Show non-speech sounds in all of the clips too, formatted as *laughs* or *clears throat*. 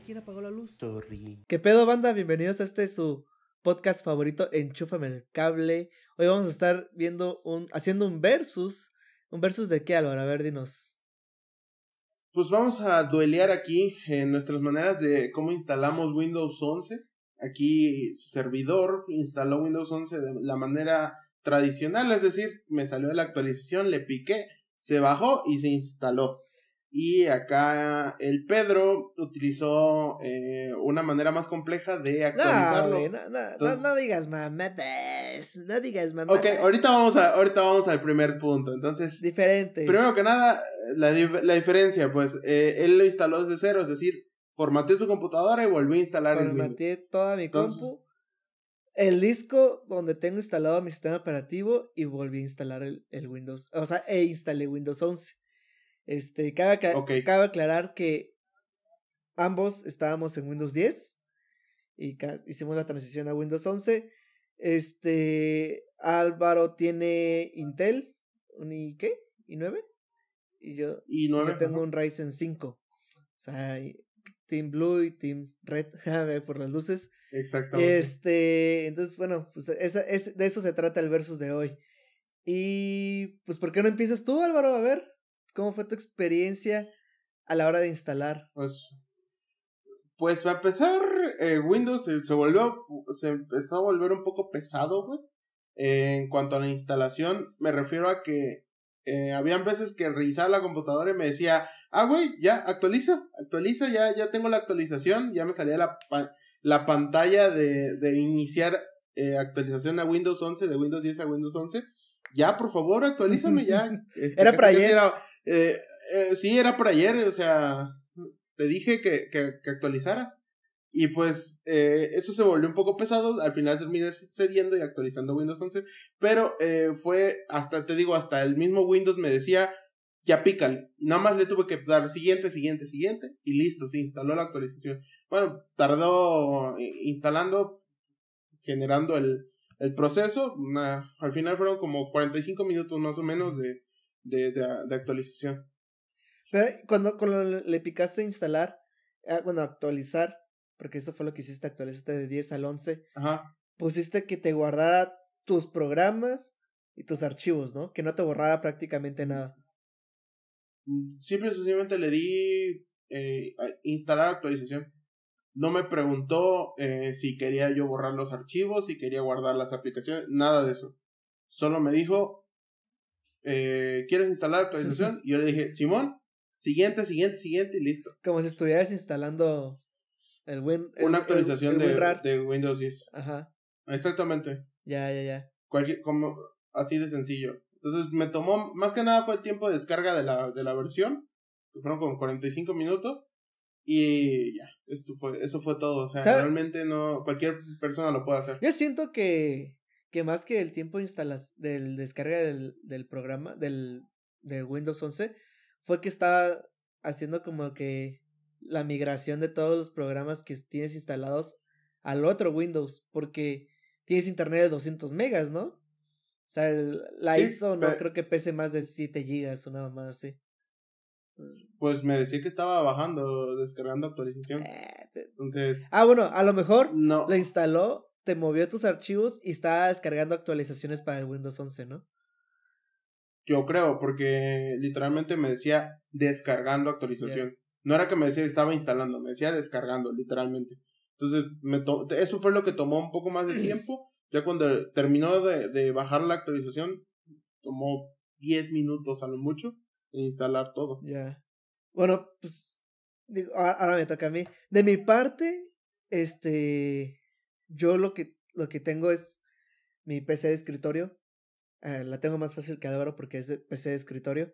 ¿quién apagó la luz? ¿Qué pedo, banda? Bienvenidos a este su podcast favorito, Enchúfame el cable. Hoy vamos a estar viendo un, haciendo un versus. ¿Un versus de qué, Álvaro? A ver, dinos. Pues vamos a duelear aquí en nuestras maneras de cómo instalamos Windows 11. Aquí su servidor instaló Windows 11 de la manera tradicional, es decir, me salió la actualización, le piqué, se bajó y se instaló. Y acá el Pedro utilizó eh, una manera más compleja de actualizarlo. No, digas mametes no digas mametes Ok, ahorita vamos, ahorita vamos al primer punto. Entonces, diferente. Primero que nada, la, diferencia, pues eh, él lo instaló desde cero, es decir, formateé su computadora y volví a instalar formateé toda mi compu, el disco donde tengo instalado mi sistema operativo y volví a instalar el, el Windows, o sea, e instalé Windows 11. Este, cabe, aclarar que ambos estábamos en Windows 10 y hicimos la transición a Windows 11. Este, Álvaro tiene Intel, un qué? ¿Y 9 Y yo, tengo un Ryzen 5. O sea, Team Blue y Team Red, *laughs* por las luces. Exactamente. Este, entonces, bueno, pues es, de eso se trata el versus de hoy. Y, pues, ¿por qué no empiezas tú, Álvaro? A ver. ¿Cómo fue tu experiencia a la hora de instalar? Pues, pues a pesar eh, Windows se, volvió, se empezó a volver un poco pesado, güey. en cuanto a la instalación, me refiero a que eh, habían veces que revisaba la computadora y me decía, ah, güey, ya, actualiza, actualiza, ya, ya tengo la actualización, ya me salía la, la pantalla de, de iniciar eh, actualización a Windows 11, de Windows 10 a Windows 11. Ya, por favor, actualízame ya. *laughs* Este, era para ayer. Eh, eh, sí, era por ayer, o sea, te dije que, que, actualizaras. Y pues eh, eso se volvió un poco pesado, al final terminé cediendo y actualizando Windows 11, pero eh, fue hasta, te digo, hasta el mismo Windows me decía, ya pican nada más le tuve que dar siguiente, siguiente, siguiente, y listo, se instaló la actualización. Bueno, tardó instalando, generando el, el proceso, al final fueron como 45 minutos más o menos de, de, de, actualización. Pero cuando, le picaste instalar, ah, bueno, actualizar, porque esto fue lo que hiciste, actualizaste de 10 al 11, Ajá. pusiste que te guardara tus programas y tus archivos, ¿no? Que no te borrara prácticamente nada. Mm, simple y sencillamente le di eh, instalar actualización. No me preguntó eh, si quería yo borrar los archivos, si quería guardar las aplicaciones, nada de eso. Solo me dijo eh, ¿quieres instalar actualización? *laughs* y yo le dije, Simón, siguiente, siguiente, siguiente y listo. Como si estuvieras instalando el Una actualización de, Windows 10. Ajá. Exactamente. Ya, ya, ya. Cualquier, como, así de sencillo. Entonces me tomó, más que nada fue el tiempo de descarga de la, de la versión, que fueron como 45 minutos. Y ya, esto fue, eso fue todo. O sea, realmente no, cualquier persona lo puede hacer. Yo siento que que más que el tiempo de del descarga del, del programa, del, Windows 11, fue que estaba haciendo como que la migración de todos los programas que tienes instalados al otro Windows, porque tienes internet de 200 megas, ¿no? O sea, la ISO no creo que pese más de 7 gigas o nada más así. Pues me decía que estaba bajando, descargando actualización. Eh, Entonces. Ah, bueno, a lo mejor no. lo instaló te movió tus archivos y estaba descargando actualizaciones para el Windows 11, ¿no? Yo creo, porque literalmente me decía descargando actualización. No era que me decía estaba instalando, me decía descargando, literalmente. Entonces, me eso fue lo que tomó un poco más de *clears throat* tiempo. Ya cuando terminó de, de bajar la actualización, tomó 10 minutos a lo mucho de instalar todo. Ya. Bueno, pues, digo, ahora me toca a mí. De mi parte, este, yo lo que, lo que tengo es mi PC de escritorio. Eh, la tengo más fácil que Álvaro porque es de PC de escritorio.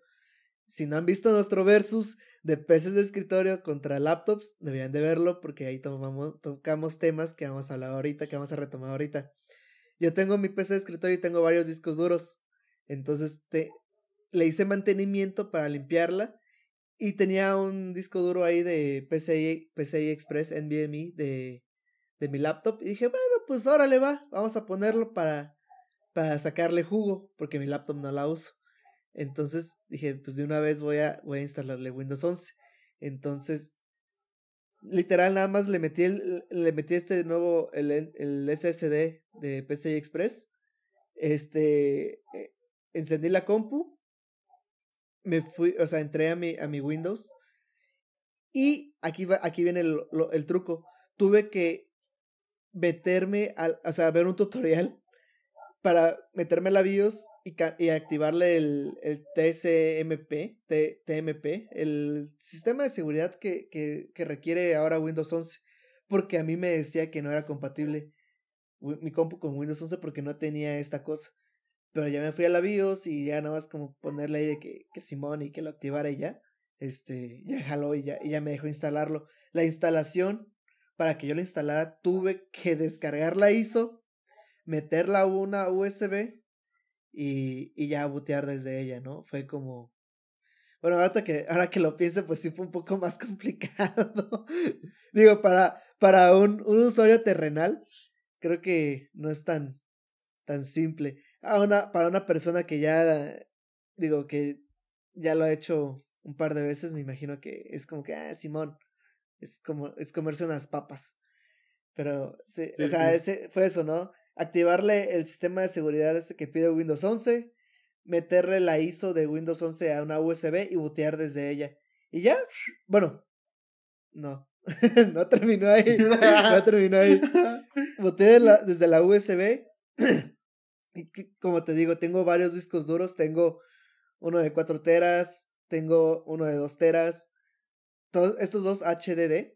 Si no han visto nuestro versus de PCs de escritorio contra laptops, deberían de verlo porque ahí tomamos, tocamos temas que vamos a hablar ahorita, que vamos a retomar ahorita. Yo tengo mi PC de escritorio y tengo varios discos duros. Entonces te, le hice mantenimiento para limpiarla y tenía un disco duro ahí de PCI, PCI Express NVMe de de mi laptop y dije, bueno, pues ahora le va, vamos a ponerlo para, para sacarle jugo, porque mi laptop no la uso. Entonces dije, pues de una vez voy a, voy a instalarle Windows 11. Entonces, literal, nada más le metí, le metí este nuevo, el, el SSD de PCI Express. Este, eh, encendí la compu. Me fui, o sea, entré a mi, a mi Windows. Y aquí, va, aquí viene el truco. Tuve que meterme al, o sea, ver un tutorial para meterme a la BIOS y, activarle el, el TSMP, TMP, el sistema de seguridad que, que, que, requiere ahora Windows 11, porque a mí me decía que no era compatible mi compu con Windows 11 porque no tenía esta cosa. Pero ya me fui a la BIOS y ya nada más como ponerle ahí de que, que Simón y que lo activara y ya. Este, ya jaló ya, y ya me dejó instalarlo. La instalación para que yo la instalara, tuve que descargar la ISO, meterla a una USB y, y ya bootear desde ella, ¿no? Fue como... Bueno, ahora que, ahora que lo piense, pues sí fue un poco más *laughs* complicado. Digo, para, para un, un, usuario terrenal, creo que no es tan, tan simple. A una, para una persona que ya, digo, que ya lo ha hecho un par de veces, me imagino que es como que, ah, Simón, es como es comerse unas papas. Pero, o sea, Ese, fue eso, ¿no? Activarle el sistema de seguridad que pide Windows 11, meterle la ISO de Windows 11 a una USB y botear desde ella. Y ya, bueno, no, *laughs* no terminó ahí, no terminó ahí. *laughs* Boteé desde la USB. *clears throat* y como te digo, tengo varios discos duros. Tengo uno de 4 teras, tengo uno de 2 teras, estos dos HDD,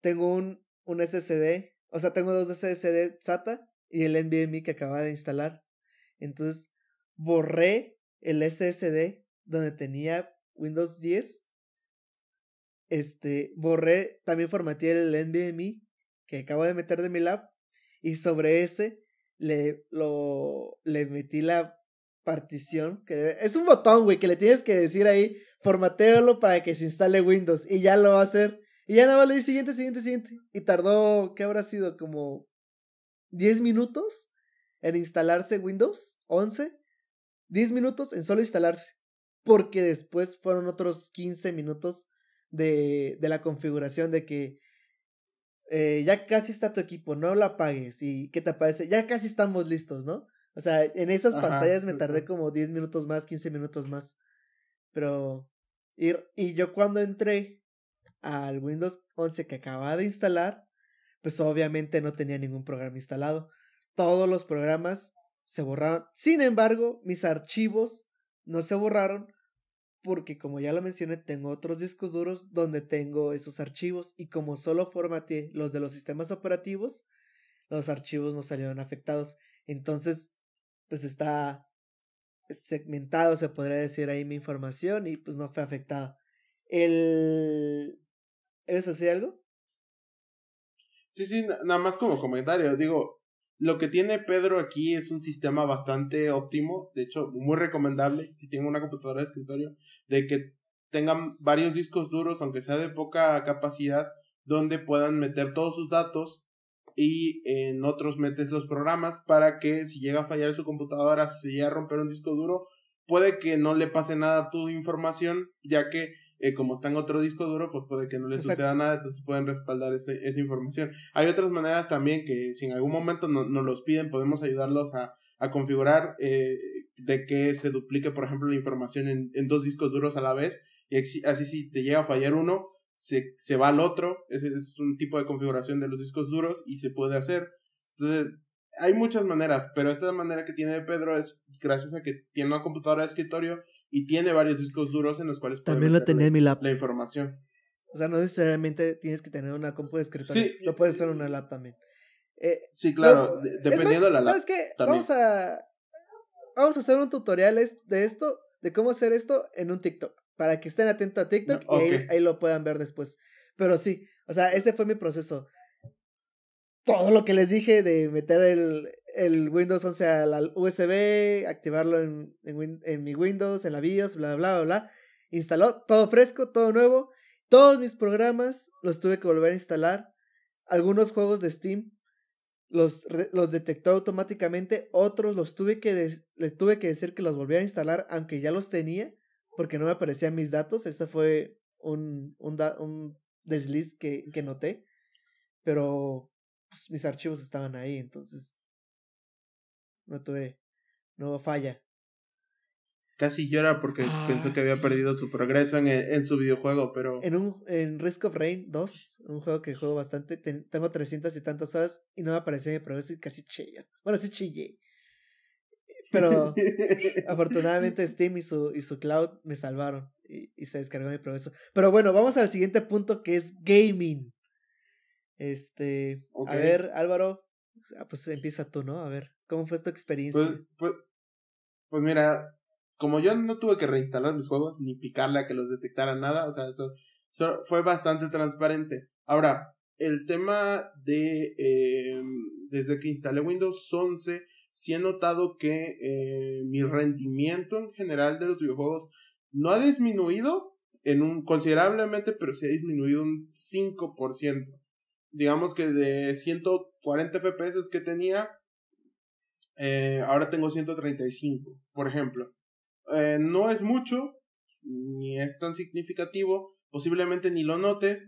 tengo un, un SSD, o sea, tengo dos SSD SATA y el NVMe que acaba de instalar. Entonces, borré el SSD donde tenía Windows 10. Este, borré, también formateé el NVMe que acabo de meter de mi lab y sobre ese le, lo, le metí la partición. Que es un botón, güey, que le tienes que decir ahí formatealo para que se instale Windows y ya lo va a hacer. Y ya nada más le di siguiente, siguiente, siguiente. Y tardó, ¿qué habrá sido? Como 10 minutos en instalarse Windows 11. 10 minutos en solo instalarse. Porque después fueron otros 15 minutos de, de la configuración de que eh, ya casi está tu equipo, no lo apagues. ¿Y qué te parece? Ya casi estamos listos, ¿no? O sea, en esas pantallas me tardé como 10 minutos más, 15 minutos más. Pero y, yo cuando entré al Windows 11 que acababa de instalar, pues obviamente no tenía ningún programa instalado. Todos los programas se borraron. Sin embargo, mis archivos no se borraron porque como ya lo mencioné, tengo otros discos duros donde tengo esos archivos y como solo formateé los de los sistemas operativos, los archivos no salieron afectados. Entonces, pues está segmentado, se podría decir ahí mi información y pues no fue afectado. El... ¿Es así algo? Sí, sí, nada más como comentario. Digo, lo que tiene Pedro aquí es un sistema bastante óptimo, de hecho, muy recomendable si tiene una computadora de escritorio, de que tengan varios discos duros, aunque sea de poca capacidad, donde puedan meter todos sus datos y en otros metes los programas para que si llega a fallar su computadora, si llega a romper un disco duro, puede que no le pase nada a tu información, ya que eh, como está en otro disco duro, pues puede que no le suceda nada, entonces pueden respaldar esa información. Hay otras maneras también que si en algún momento nos los piden, podemos ayudarlos a, a configurar eh, de que se duplique, por ejemplo, la información en, en dos discos duros a la vez, y así si te llega a fallar uno, se, se va al otro. Ese es un tipo de configuración de los discos duros y se puede hacer. Entonces, hay muchas maneras, pero esta manera que tiene Pedro es gracias a que tiene una computadora de escritorio y tiene varios discos duros en los cuales también lo tenía mi La información. O sea, no necesariamente tienes que tener una compu de escritorio, sí, lo puedes hacer en una lap también. Eh, sí, claro, dependiendo de la lap. ¿Sabes qué? Vamos a vamos a hacer un tutorial de esto, de cómo hacer esto en un TikTok para que estén atentos a TikTok y ahí, lo puedan ver después. Pero sí, o sea, ese fue mi proceso. Todo lo que les dije de meter el, el Windows 11 Al USB, activarlo en, mi Windows, en la BIOS, bla, bla, bla, bla. Instaló todo fresco, todo nuevo. Todos mis programas los tuve que volver a instalar. Algunos juegos de Steam los, los detectó automáticamente. Otros los tuve que, le tuve que decir que los volviera a instalar, aunque ya los tenía porque no me aparecían mis datos. ese fue un, un, un desliz que, que, noté. Pero pues, mis archivos estaban ahí, entonces no tuve, no falla. Casi llora porque pensó ah, que había perdido su progreso en, su videojuego, pero... En, un, en Risk of Rain 2, un juego que juego bastante, tengo 300 y tantas horas y no me aparecía mi progreso y casi chillé, Bueno, sí chillé. Pero *laughs* afortunadamente Steam y su, y su cloud me salvaron y, se descargó mi progreso. Pero bueno, vamos al siguiente punto que es gaming. Este, a ver, Álvaro, ah, pues empieza tú, ¿no? A ver, ¿cómo fue tu pues, experiencia? Pues, pues, mira, como yo no tuve que reinstalar mis juegos ni picarle a que los detectaran nada, o sea, eso, fue bastante transparente. Ahora, el tema de em, desde que instalé Windows 11 si he notado que eh, mi rendimiento en general de los videojuegos no ha disminuido en un considerablemente, pero sí ha disminuido un 5%. Digamos que de 140 FPS que tenía, eh, ahora tengo 135, por ejemplo. Eh, no es mucho, ni es tan significativo, posiblemente ni lo notes,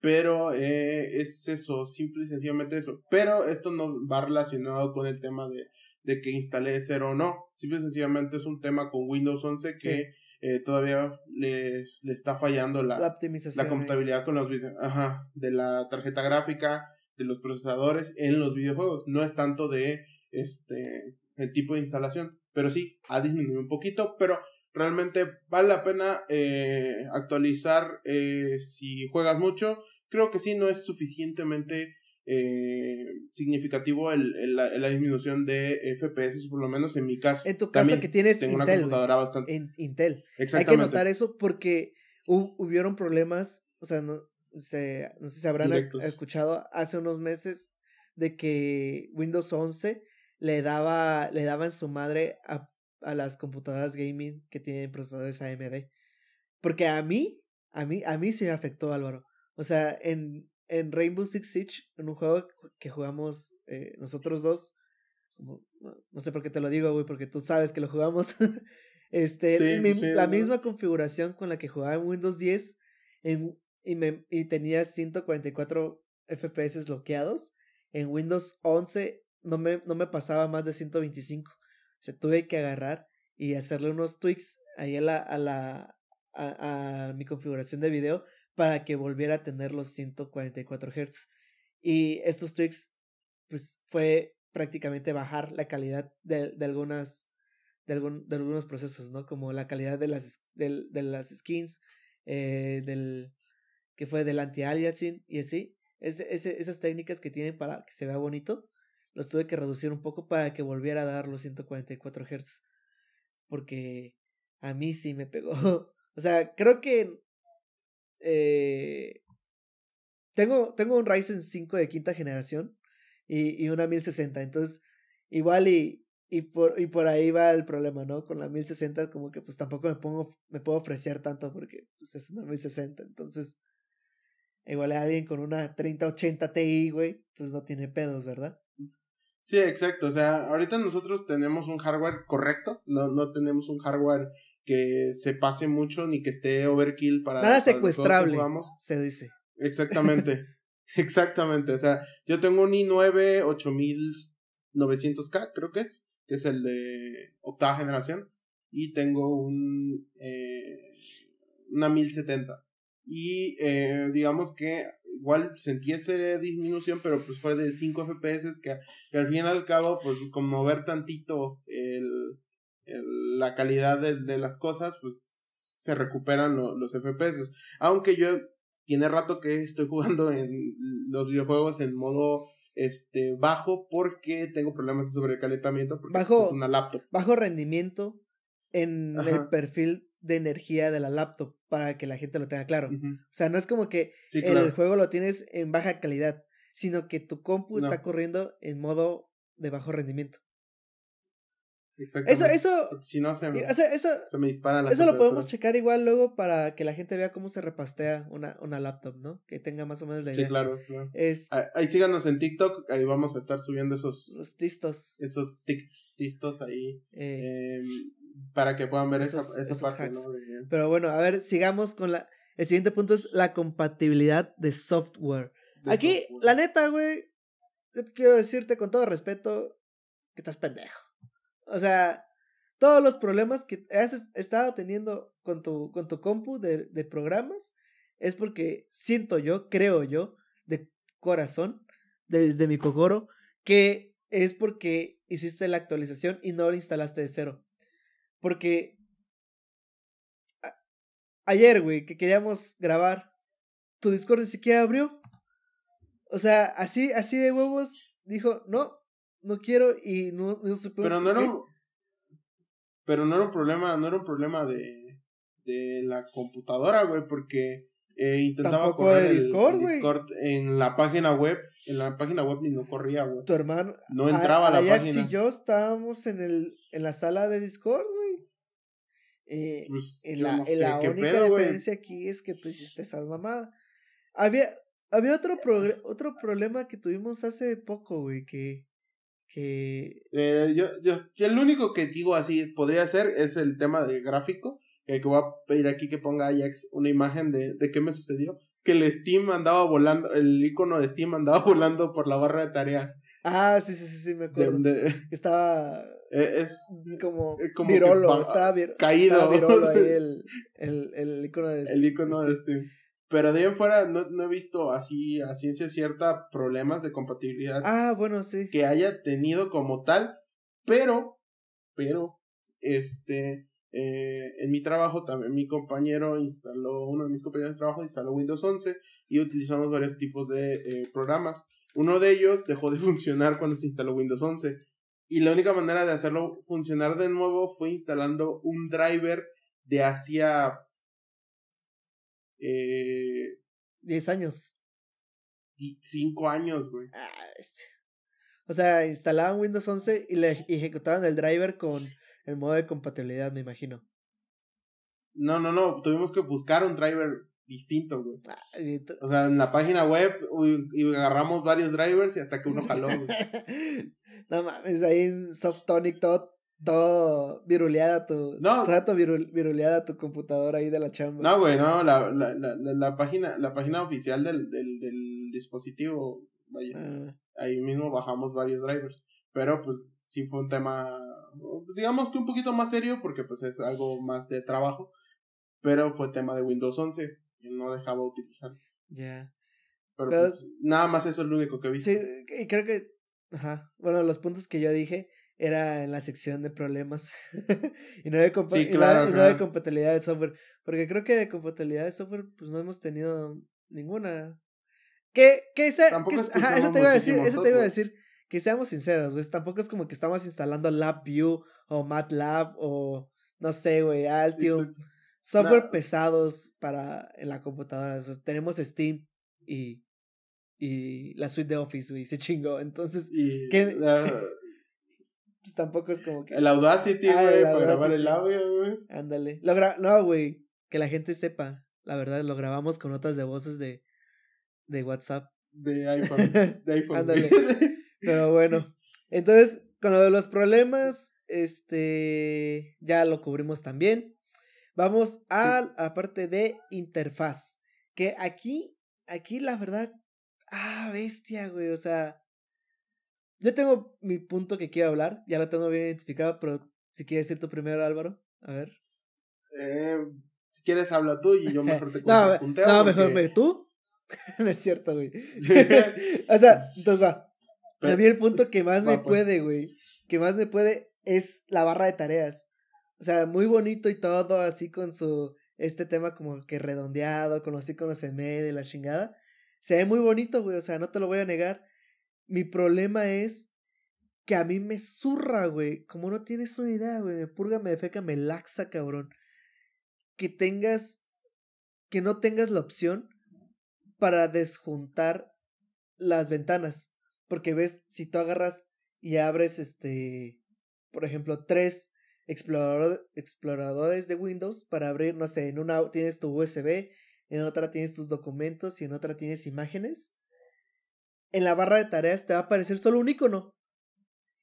pero es eso, simple y sencillamente eso. Pero esto no va relacionado con el tema de de que instale cero o no. Simple y sencillamente es un tema con Windows 11 que eh, todavía le está fallando la, la, eh. compatibilidad con los ajá, de la tarjeta gráfica, de los procesadores en los videojuegos. No es tanto de este el tipo de instalación, pero sí ha disminuido un poquito, pero realmente vale la pena eh, actualizar si juegas mucho. Creo que sí no es suficientemente eh, significativo el, la, disminución de FPS, por lo menos en mi caso. En tu casa que tienes Intel, una bastante. En Intel. Hay que notar eso porque hubieron problemas, o sea, no, se, no sé si habrán escuchado hace unos meses de que Windows 11 le daba le daban su madre a, a las computadoras gaming que tienen procesadores AMD. Porque a mí, a mí, a mí se me afectó, Álvaro. O sea, en, en Rainbow Six Siege, en un juego que jugamos eh, nosotros dos, no sé por qué te lo digo, güey, porque tú sabes que lo jugamos. *laughs* este, la misma configuración con la que jugaba en Windows 10 en, y, me, y tenía 144 FPS bloqueados. En Windows 11 no me, no me pasaba más de 125. O Se tuve que agarrar y hacerle unos tweaks ahí a la, a la a mi configuración de video para que volviera a tener los 144 Hz. Y estos tweaks, pues fue prácticamente bajar la calidad de, de algunas de, algún, de, algunos procesos, ¿no? Como la calidad de las, de, las skins, eh, del que fue del anti-aliasing y así. esas técnicas que tienen para que se vea bonito, los tuve que reducir un poco para que volviera a dar los 144 Hz. Porque a mí sí me pegó. *laughs* O sea, creo que eh, tengo, tengo un Ryzen 5 de quinta generación y, una 1060. Entonces, igual y, y, por, y por ahí va el problema, ¿no? Con la 1060, como que pues tampoco me, pongo, me puedo ofrecer tanto porque pues, es una 1060. Entonces, igual a alguien con una 3080 Ti, güey, pues no tiene pedos, ¿verdad? Sí, exacto. O sea, ahorita nosotros tenemos un hardware correcto, no, no tenemos un hardware que se pase mucho ni que esté overkill para nada secuestrable vamos se dice exactamente *laughs* exactamente o sea yo tengo un i9 8900K creo que es que es el de octava generación y tengo un eh, una 1070 y eh, digamos que igual sentí esa disminución, pero pues fue de 5 FPS que, que, al fin y al cabo, pues como ver tantito el, la calidad de, las cosas, pues se recuperan los FPS. Aunque yo tiene rato que estoy jugando en los videojuegos en modo este bajo porque tengo problemas de sobrecalentamiento porque bajo, es una laptop. Bajo rendimiento en el perfil de energía de la laptop para que la gente lo tenga claro. O sea, no es como que el juego lo tienes en baja calidad, sino que tu compu está corriendo en modo de bajo rendimiento. Eso, eso. Si no se eso, se me dispara la Eso lo podemos checar igual luego para que la gente vea cómo se repastea una, una laptop, ¿no? Que tenga más o menos la idea. Sí, claro. Es, ah, ahí, síganos en TikTok, ahí vamos a estar subiendo esos. Los tistos. Esos tistos ahí. Eh, em, para que puedan ver esos, esa, Pero bueno, a ver, sigamos con la. El siguiente punto es la compatibilidad de software. Aquí, la neta, güey. Quiero decirte con todo respeto que estás pendejo. O sea, todos los problemas que has estado teniendo con tu, con tu compu de, programas es porque siento yo, creo yo, de corazón, desde mi cogoro, que es porque hiciste la actualización y no la instalaste de cero. Porque ayer, güey, que queríamos grabar, tu Discord ni siquiera abrió. O sea, así, así de huevos, dijo, no, no quiero y no, no se puede. Pero no, era un, pero no era un problema, no era un problema de, de la computadora, güey, porque eh, intentaba correr Discord, el, Discord en la página web. En la página web ni no corría, güey. Tu hermano. No entraba a, la página. y yo estábamos en, el, en la sala de Discord, güey. Eh, pues, en la, la única diferencia aquí es que tú hiciste esa mamada. Había, había otro, otro problema que tuvimos hace poco, güey, que que... Eh, yo, yo, el único que digo así podría ser es el tema de gráfico, eh, que, voy a pedir aquí que ponga Ajax una imagen de, de qué me sucedió, que el Steam andaba volando, el icono de Steam andaba *laughs* volando por la barra de tareas. Ah, sí, sí, sí, sí me acuerdo. Estaba... *laughs* Eh, es como, como virolo, estaba caído. ahí *laughs* el, el, el, icono de Steam. Pero de ahí en fuera no, he visto así a ciencia cierta problemas de compatibilidad. Ah, que haya tenido como tal. Pero, pero, este, eh, en mi trabajo también mi compañero instaló, uno de mis compañeros de trabajo instaló Windows 11 y utilizamos varios tipos de eh, programas. Uno de ellos dejó de *laughs* funcionar cuando se instaló Windows 11. Y la única manera de hacerlo funcionar de nuevo fue instalando un driver de hacia eh, 10 años. 5 años, güey. Ah, este. O sea, instalaban Windows 11 y le ejecutaban el driver con el modo de compatibilidad, me imagino. No, no, no, tuvimos que buscar un driver distinto, güey. Ah, o sea, en la página web y, agarramos varios drivers y hasta que uno jaló, güey. *laughs* no mames, ahí Softonic Todo todo viruleada tu. No. tu virul, viruleada tu computadora ahí de la chamba. No, güey, no, la, la, página, la página oficial del, del, del dispositivo. Vaya. Ah. Ahí mismo bajamos varios drivers. Pero pues sí fue un tema. Digamos que un poquito más serio. Porque pues es algo más de trabajo. Pero fue tema de Windows 11. y no dejaba utilizar. Ya. Pero, pues, nada más eso es lo único que vi. Sí, y creo que. Ajá. Bueno, los puntos que yo dije era en la sección de problemas *laughs* y no de, no, compatibilidad de software, porque creo que de compatibilidad de software pues no hemos tenido ninguna. Que, que es eso te iba a decir, eso te iba a decir, que seamos sinceros, pues tampoco es como que estamos instalando LabVIEW o MATLAB o no sé, güey, Altium, software pesados para en la computadora, tenemos Steam y y la suite de Office, güey, se chingó. Entonces, y, ¿qué? pues tampoco es como que. El Audacity, ah, güey, para grabar el audio, güey. Ándale. No, güey, que la gente sepa. La verdad, lo grabamos con notas de voces de, de WhatsApp. De iPhone. *laughs* De iPhone. Ándale. Pero bueno. Entonces, con lo de los problemas, este. Ya lo cubrimos también. Vamos a la parte de interfaz. Que aquí, aquí la verdad. Ah, bestia, güey. O sea, yo tengo mi punto que quiero hablar, ya lo tengo bien identificado, pero si quieres decir tu primero, Álvaro, a ver. Eh, si quieres, habla tú y yo *laughs* mejor te no, punteo. No, mejor me, tú. *laughs* no es cierto, güey. *laughs* o sea, entonces va. A mí el punto que más me pues. puede, güey, que más me puede es la barra de tareas. O sea, muy bonito y todo, así con su. Este tema como que redondeado, con los íconos en medio y la chingada. Se ve muy bonito, güey, o sea, no te lo voy a negar. Mi problema es que a mí me zurra, güey. Como no tienes una idea, güey. Me purga, me defeca, me laxa, cabrón. Que tengas. Que no tengas la opción para desjuntar las ventanas. Porque ves, si tú agarras y abres este. Por ejemplo, tres exploradores de Windows para abrir, no sé, en una tienes tu USB, en otra tienes tus documentos y en otra tienes imágenes en la barra de tareas te va a aparecer solo un icono.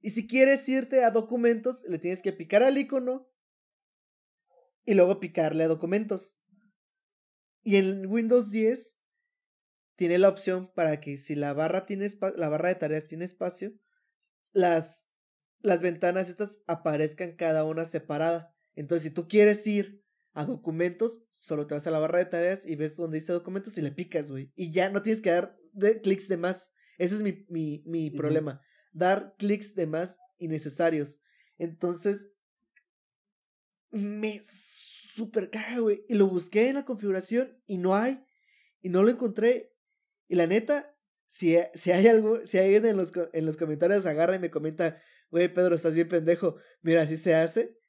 Y si quieres irte a documentos, le tienes que picar al icono y luego picarle a documentos. Y en Windows 10 tiene la opción para que si la barra, la barra de tareas tiene espacio, las, las ventanas estas aparezcan cada una separada. Entonces, si tú quieres ir a documentos, solo te vas a la barra de tareas y ves donde dice documentos y le picas, güey. Y ya no tienes que dar clics de más. Ese es mi, mi, problema. Dar clics de más innecesarios. Entonces, me super caga, güey. Y lo busqué en la configuración y no hay. Y no lo encontré. Y la neta, si, si hay algo, si alguien en los, comentarios agarra y me comenta, güey, Pedro, estás bien pendejo. Mira, así se hace.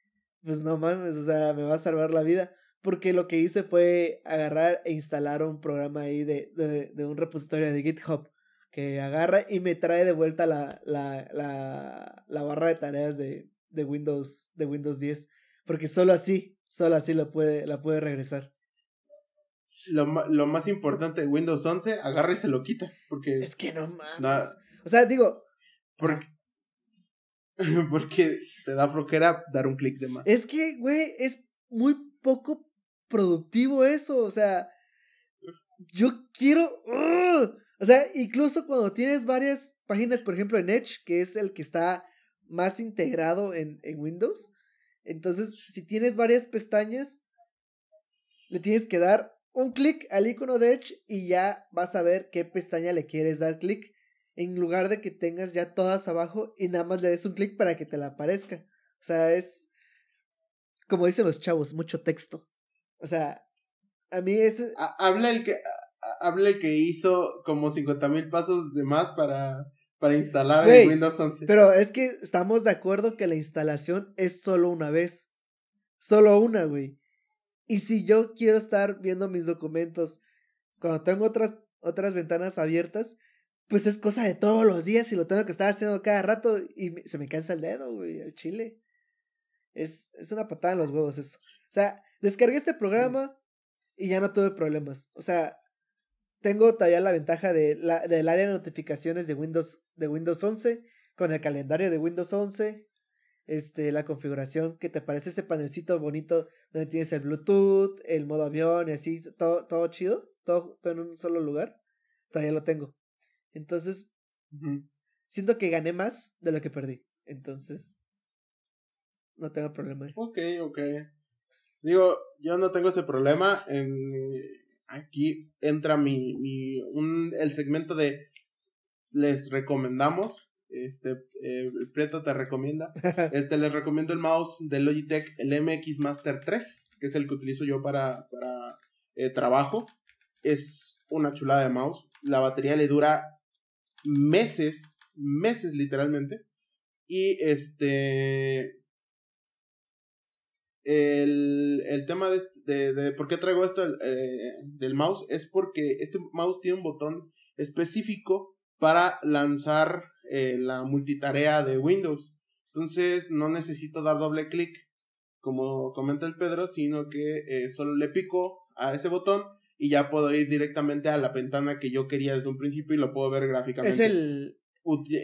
Pues no mames, o sea, me va a salvar la vida. Porque lo que hice fue agarrar e instalar un programa ahí de, de, de un repositorio de GitHub que agarra y me trae de vuelta la, la, la, la barra de tareas de, de, Windows, de Windows 10. Porque solo así, solo así la puede, la puede regresar. Lo, lo, más importante de Windows 11, agarra y se lo quita. Porque es que no mames. o sea, digo. Porque, *laughs* porque te da flojera dar un clic de más. Es que, güey, es muy poco productivo eso. O sea, yo quiero. O sea, incluso cuando tienes varias páginas, por ejemplo, en Edge, que es el que está más integrado en, Windows, entonces, si tienes varias pestañas, le tienes que dar un clic al icono de Edge y ya vas a ver qué pestaña le quieres dar clic. En lugar de que tengas ya todas abajo y nada más le des un clic para que te la aparezca. O sea, es como dicen los chavos, mucho texto. O sea, a mí es... Habla el que, hable que hizo como mil pasos de más para, para instalar Windows 11. Pero es que estamos de acuerdo que la instalación es solo una vez. Solo una, güey. Y si yo quiero estar viendo mis documentos cuando tengo otras, otras ventanas abiertas, pues es cosa de todos los días y lo tengo que estar haciendo cada rato y se me cansa el dedo, güey, el chile. Es, es una patada en los huevos eso. O sea, descargué este programa y ya no tuve problemas. O sea, tengo todavía la ventaja de la, del área de notificaciones de Windows, de Windows 11, con el calendario de Windows 11, este, la configuración que te parece ese panelcito bonito donde tienes el Bluetooth, el modo avión y así, todo, todo chido, todo, en un solo lugar. Todavía lo tengo. Entonces, siento que gané más de lo que perdí. Entonces, no tengo problema. Ok, ok. Digo, yo no tengo ese problema. En, aquí entra mi, mi un, el segmento de les recomendamos. Este, eh, Prieto te recomienda. *laughs* Este, les recomiendo el mouse de Logitech, el MX Master 3, que es el que utilizo yo para, para eh, trabajo. Es una chulada de mouse. La batería le dura meses, meses literalmente. Y este, el, el tema de, de, por qué traigo esto eh, del mouse es porque este mouse tiene un botón específico para lanzar eh, la multitarea de Windows. Entonces no necesito dar doble clic, como comenta el Pedro, sino que eh, solo le pico a ese botón y ya puedo ir directamente a la ventana que yo quería desde un principio y lo puedo ver gráficamente. Es el,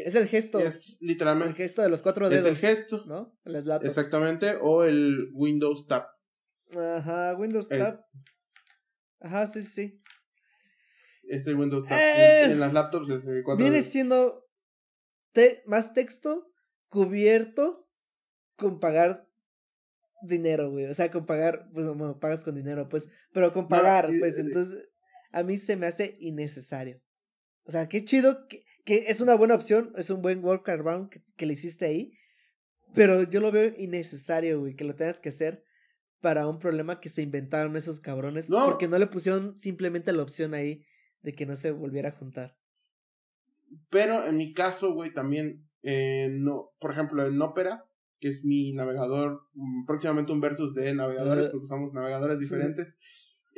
es el gesto. Es literalmente. El gesto de los cuatro dedos. Es el gesto. ¿No? En las Exactamente. O el Windows tap Ajá, Windows tap Ajá, sí, sí. Es el Windows tap eh. en, las laptops es eh, cuatro Viene siendo te más texto cubierto con pagar dinero, güey. O sea, con pagar, pues bueno, pagas con dinero, pues. Pero con pagar, pues, eh, entonces. A mí se me hace innecesario. O sea, qué chido que, es una buena opción, es un buen workaround que, que le hiciste ahí. Pero yo lo veo innecesario, güey, que lo tengas que hacer para un problema que se inventaron esos cabrones. Porque no le pusieron simplemente la opción ahí de que no se volviera a juntar. Pero en mi caso, güey, también, eh, no, por ejemplo, en Opera, que es mi navegador, mm, próximamente un versus de navegadores, porque usamos navegadores diferentes.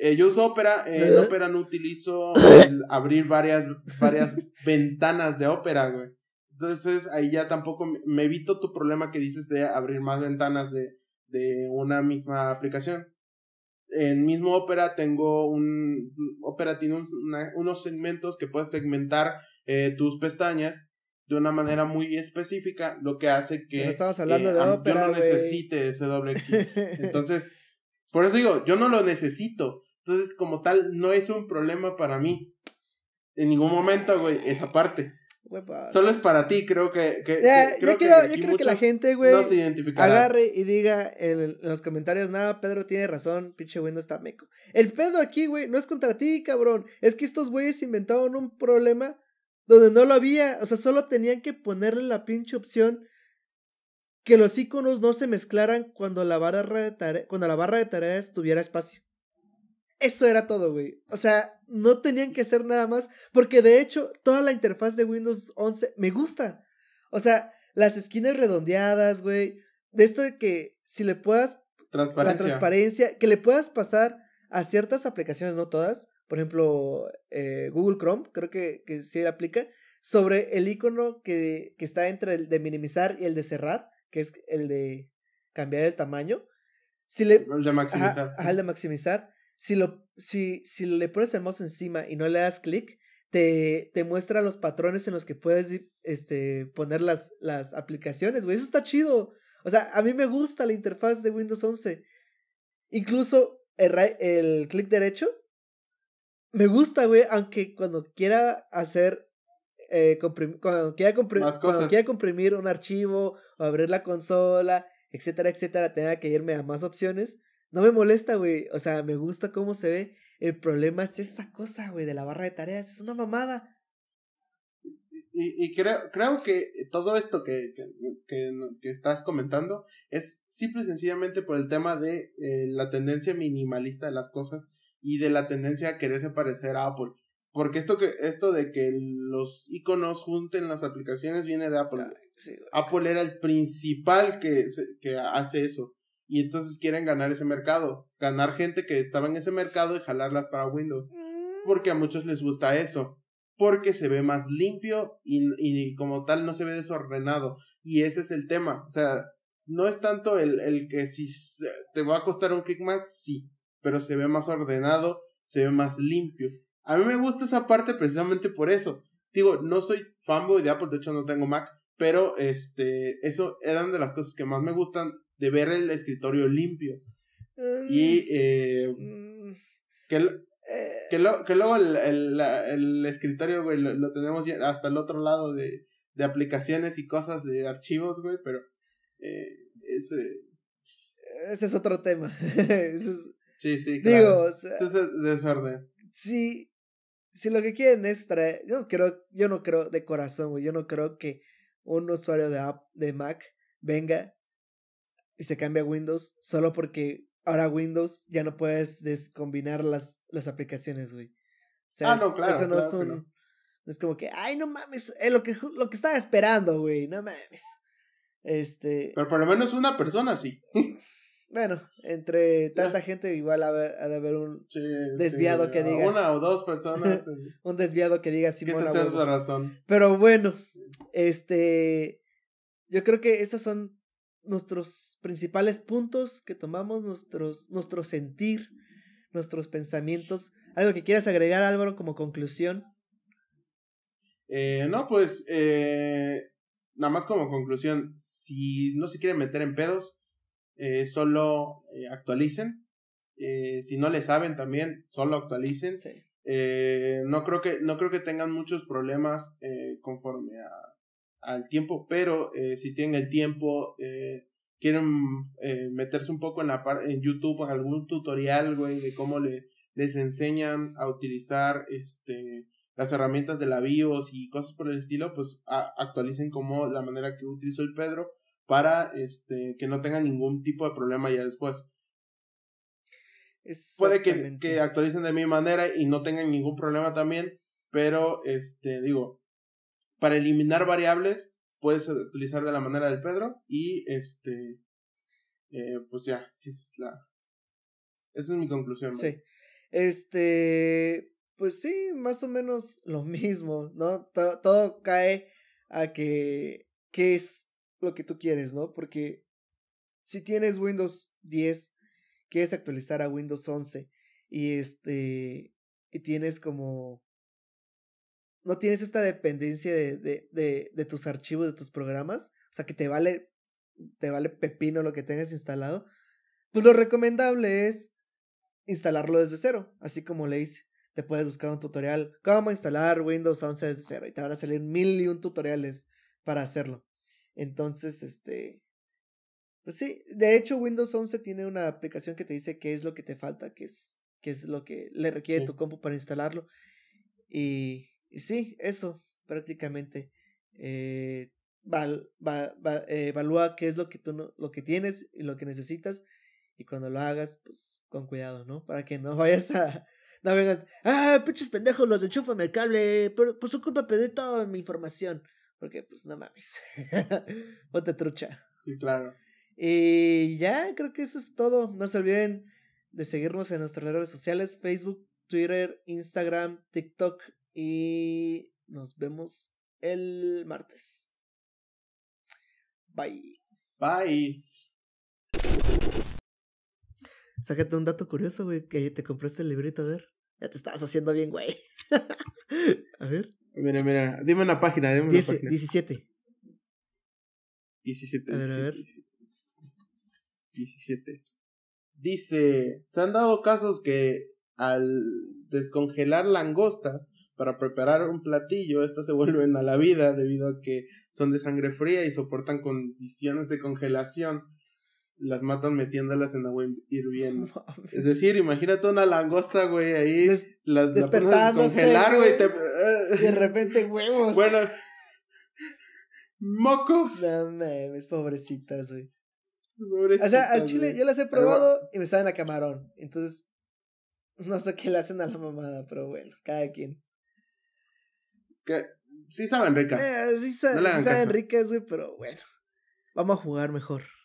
Eh, yo uso Opera, en eh, Opera no utilizo abrir varias, varias *laughs* ventanas de Opera, güey. Entonces ahí ya tampoco me evito tu problema que dices de abrir más ventanas de, de una misma aplicación. En mismo Opera tengo un. Opera tiene unos segmentos que puedes segmentar eh, tus pestañas de una manera muy específica, lo que hace que. estamos hablando de Opera. Yo no necesite ese doble clic. Entonces. Por eso digo, yo no lo necesito. Entonces, como tal, no es un problema para mí. En ningún momento, güey, esa parte. Pues. Solo es para ti, creo que. que, creo que, la gente, güey, agarre y diga en, los comentarios: Nada, Pedro tiene razón, pinche güey no está meco. El pedo aquí, güey, no es contra ti, cabrón. Es que estos güeyes inventaron un problema donde no lo había. O sea, solo tenían que ponerle la pinche opción que los iconos no se mezclaran cuando la barra cuando la barra de tareas tuviera espacio. Eso era todo, güey. O sea, no tenían que hacer nada más, porque de hecho toda la interfaz de Windows 11 me gusta. O sea, las esquinas redondeadas, güey. De esto de que si le puedas... Transparencia. La transparencia, que le puedas pasar a ciertas aplicaciones, no todas. Por ejemplo, eh, Google Chrome, creo que, que sí aplica. Sobre el icono que, que está entre el de minimizar y el de cerrar, que es el de cambiar el tamaño. Si le, el de maximizar. Ajá, el de maximizar si, lo, si, si le pones el mouse encima y no le das clic, te, te, muestra los patrones en los que puedes este, poner las, las aplicaciones, Eso está chido. O sea, a mí me gusta la interfaz de Windows 11. Incluso el, clic derecho me gusta, güey, aunque cuando quiera hacer eh, cuando, quiera cuando quiera comprimir un archivo o abrir la consola, etcétera, etcétera, tenga que irme a más opciones. No me molesta, güey. O sea, me gusta cómo se ve. El problema es esa cosa, güey, de la barra de tareas. Es una mamada. Y, y creo, creo que todo esto que, que, estás comentando es simple y sencillamente por el tema de eh, la tendencia minimalista de las cosas y de la tendencia a quererse parecer a Apple. Porque esto, que, esto de que los iconos junten las aplicaciones viene de Apple. Apple era el principal que, que hace eso y entonces quieren ganar ese mercado, ganar gente que estaba en ese mercado y jalarlas para Windows, mm. porque a muchos les gusta eso, porque se ve más limpio y, y como tal no se ve desordenado, y ese es el tema, o sea, no es tanto el, el que si te va a costar un clic más, sí, pero se ve más ordenado, se ve más limpio. A mí me gusta esa parte precisamente por eso. Digo, no soy fanboy de Apple, de hecho no tengo Mac, pero este, eso eran de las cosas que más me gustan de ver el escritorio limpio. Mm. y eh, mm. eh. que, lo, que luego el, escritorio, güey, lo, tenemos hasta el otro lado de, aplicaciones y cosas de archivos, güey, pero eh, ese... Ese es otro tema. *laughs* sí, sí, claro. es desorden. Sí, si lo que quieren es traer, yo no creo, yo no creo de corazón, güey, yo no creo que un usuario de app de Mac venga y se cambia Windows solo porque ahora Windows ya no puedes descombinar las, las aplicaciones, güey. ah, no, claro. Eso no es un. Es como que, ay, no mames, es lo que, lo que estaba esperando, güey, no mames. Este. Pero por lo menos una persona sí. *laughs* bueno, entre tanta gente igual ha, de haber un desviado que diga. Una o dos personas. *laughs* un desviado que diga sí Esa es razón. Pero bueno, este. Yo creo que estas son nuestros principales puntos que tomamos, nuestros, nuestro sentir, nuestros pensamientos. ¿Algo que quieras agregar, Álvaro, como conclusión? Eh, no, pues eh, nada más como conclusión, si no se quieren meter en pedos, eh, solo eh, actualicen. si no le saben también, solo actualicen. no, creo que, no creo que tengan muchos problemas conforme a al tiempo, pero eh, si tienen el tiempo, eh, quieren eh, meterse un poco en, la parte en YouTube, en algún tutorial, de cómo le, les enseñan a utilizar este, las herramientas de la BIOS y cosas por el estilo, pues actualicen como la manera que utilizó el Pedro para este, que no tengan ningún tipo de problema ya después. Puede que, que actualicen de mi manera y no tengan ningún problema también, pero este, digo, para eliminar variables puedes utilizar de la manera del Pedro y este eh, pues ya esa es la esa es mi conclusión sí este pues sí más o menos lo *laughs* mismo no todo, todo cae a que qué es lo que tú quieres no porque si tienes Windows 10 quieres actualizar a Windows 11 y este y tienes como no tienes esta dependencia de, de, de, de, tus archivos, de tus programas, o sea que te vale, te vale pepino lo que tengas instalado, pues lo recomendable es instalarlo desde cero, así como le hice. Te puedes buscar un tutorial, cómo instalar Windows 11 desde cero, y te van a salir mil y un tutoriales para hacerlo. Entonces, este, pues sí, de hecho Windows 11 tiene una aplicación que te dice qué es lo que te falta, qué es, qué es lo que le requiere tu compu para instalarlo. Y y sí, eso, prácticamente. Eh, eh, evalúa qué es lo que tú lo que tienes y lo que necesitas. Y cuando lo hagas, pues con cuidado, ¿no? Para que no *laughs* vayas a navegar. ¡Ah, pinches pendejos, los enchúfame el cable! Por, su culpa pedí toda mi información. Porque, pues, no mames. *laughs* te trucha. Sí, claro. Y ya, creo que eso es todo. No se olviden de seguirnos en nuestras redes sociales: Facebook, Twitter, Instagram, TikTok y nos vemos el martes. Bye. Bye. Sácate un dato curioso, güey, que te compraste el librito, a ver. Ya te estabas haciendo bien, güey. *laughs* a ver. Mira, mira, dime una página, dime una página. 17. 17. A ver, a ver. 17. Dice, se han dado casos que al descongelar langostas para preparar un platillo, estas se vuelven a la vida debido a que son de sangre fría y soportan condiciones de congelación. Las matan metiéndolas en agua hirviendo. *laughs* Es decir, imagínate una langosta, güey, ahí. las, despertándose. Congelar, güey. de repente huevos. Bueno. ¡Mocos! No mames, pobrecitas, güey. Pobrecitas, o sea, al chile yo las he probado y me saben a camarón. Entonces, no sé qué le hacen a la mamada, pero bueno, cada quien. Que sí saben ricas. Eh, sí, sí saben ricas, güey, pero bueno. Vamos a jugar mejor.